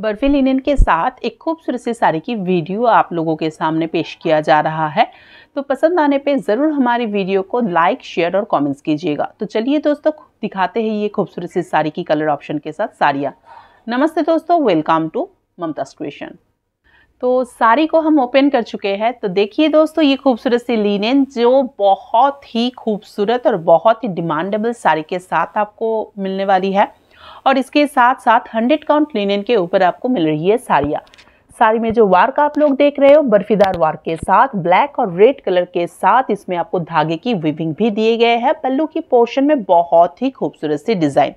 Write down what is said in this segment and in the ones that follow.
barfi linen के साथ एक खूबसूरत सी साड़ी की वीडियो आप लोगों के सामने पेश किया जा रहा है तो पसंद आने पे ज़रूर हमारी वीडियो को लाइक शेयर और कमेंट्स कीजिएगा तो चलिए दोस्तों दिखाते हैं ये खूबसूरत सी साड़ी की कलर ऑप्शन के साथ साड़ियाँ नमस्ते दोस्तों वेलकम टू ममता क्रिएशन तो साड़ी को हम ओपन कर चुके हैं तो देखिए दोस्तों ये खूबसूरत सी लिनन जो बहुत ही खूबसूरत और बहुत ही डिमांडेबल साड़ी के साथ आपको मिलने वाली है और इसके साथ साथ हंड्रेड काउंट लिनन के ऊपर आपको मिल रही है साड़ियाँ साड़ी में जो वार्क आप लोग देख रहे हो बर्फीदार वार्क के साथ ब्लैक और रेड कलर के साथ इसमें आपको धागे की विविंग भी दिए गए हैं पल्लू की पोर्शन में बहुत ही खूबसूरत सी डिज़ाइन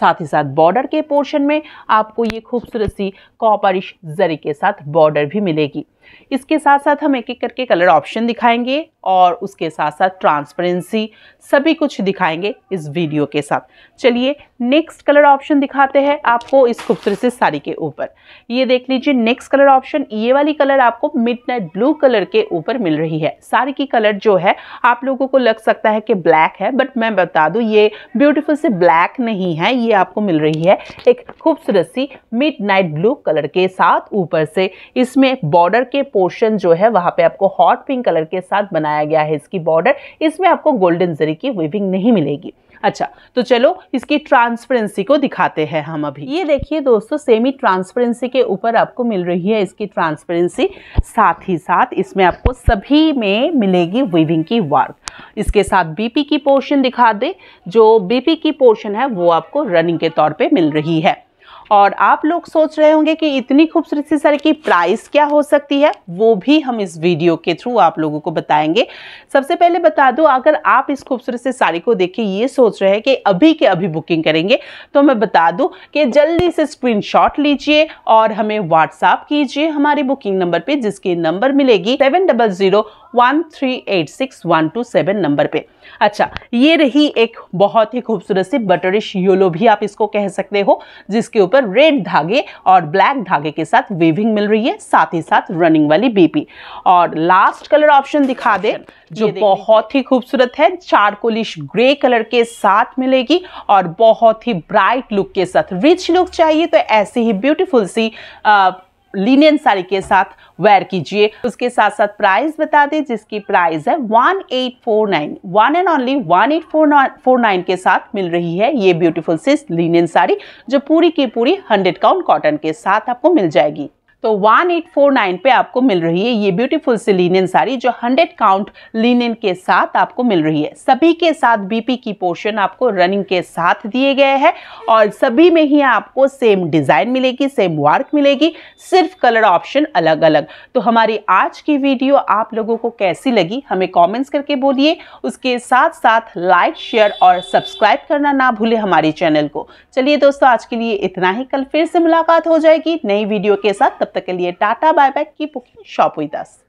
साथ ही साथ बॉर्डर के पोर्शन में आपको ये खूबसूरत सी कॉपरिश जरी के साथ बॉर्डर भी मिलेगी इसके साथ साथ हम एक एक करके कलर ऑप्शन दिखाएंगे और उसके साथ साथ ट्रांसपेरेंसी सभी कुछ दिखाएंगे इस वीडियो के साथ चलिए नेक्स्ट कलर ऑप्शन दिखाते हैं आपको इस खूबसूरत से साड़ी के ऊपर ये देख लीजिए नेक्स्ट कलर ऑप्शन ये वाली कलर आपको मिडनाइट ब्लू कलर के ऊपर मिल रही है साड़ी की कलर जो है आप लोगों को लग सकता है कि ब्लैक है बट मैं बता दूँ ये ब्यूटिफुल से ब्लैक नहीं है ये आपको मिल रही है एक खूबसूरत सी मिड ब्लू कलर के साथ ऊपर से इसमें बॉर्डर के पोर्शन जो है वहाँ पे आपको हॉट पिंक कलर के साथ बनाया बनाया गया है इसकी बॉर्डर इसमें आपको गोल्डन जरी की वीविंग नहीं मिलेगी अच्छा तो चलो इसकी ट्रांसपेरेंसी को दिखाते हैं हम अभी ये देखिए दोस्तों सेमी ट्रांसपेरेंसी के ऊपर आपको मिल रही है इसकी ट्रांसपेरेंसी साथ ही साथ इसमें आपको सभी में मिलेगी वीविंग की वर्क इसके साथ बीपी की पोर्शन दिखा दे जो बीपी की पोर्शन है वो आपको रनिंग के तौर पे मिल रही है और आप लोग सोच रहे होंगे कि इतनी खूबसूरत सी साड़ी की प्राइस क्या हो सकती है वो भी हम इस वीडियो के थ्रू आप लोगों को बताएंगे सबसे पहले बता दूँ अगर आप इस खूबसूरत सी साड़ी को देख के ये सोच रहे हैं कि अभी के अभी बुकिंग करेंगे तो मैं बता दूँ कि जल्दी से स्क्रीन लीजिए और हमें व्हाट्सअप कीजिए हमारे बुकिंग नंबर पर जिसकी नंबर मिलेगी seven one three eight six one two seven number पे अच्छा ये रही एक बहुत ही खूबसूरत सी बटरिश योलो भी आप इसको कह सकते हो जिसके ऊपर रेड धागे और ब्लैक धागे के साथ वेविंग मिल रही है साथ ही साथ रनिंग वाली बीपी और लास्ट कलर ऑप्शन दिखा दे जो बहुत ही खूबसूरत है चारकोलिश ग्रे कलर के साथ मिलेगी और बहुत ही ब्राइट लुक के साथ रिच लुक चाहिए तो ऐसी ही ब्यूटीफुल सी आ, लिनियन साड़ी के साथ वेयर कीजिए उसके साथ साथ प्राइस बता दें जिसकी प्राइस है one eight four nine one and only one eight four four nine के साथ मिल रही है ये ब्यूटीफुल सिस लिनियन साड़ी जो पूरी की पूरी हंड्रेड काउंट कॉटन के साथ आपको मिल जाएगी तो 1849 पे आपको मिल रही है ये ब्यूटीफुल सी लीनियन साड़ी जो 100 काउंट लीनियन के साथ आपको मिल रही है सभी के साथ बीपी की पोर्शन आपको रनिंग के साथ दिए गए हैं और सभी में ही आपको सेम डिज़ाइन मिलेगी सेम वर्क मिलेगी सिर्फ कलर ऑप्शन अलग अलग तो हमारी आज की वीडियो आप लोगों को कैसी लगी हमें कॉमेंट्स करके बोलिए उसके साथ साथ लाइक शेयर और सब्सक्राइब करना ना भूले हमारे चैनल को चलिए दोस्तों आज के लिए इतना ही कल फिर से मुलाकात हो जाएगी नई वीडियो के साथ तब तक के लिए टाटा बाय बाय की बुकिंग शॉप विद अस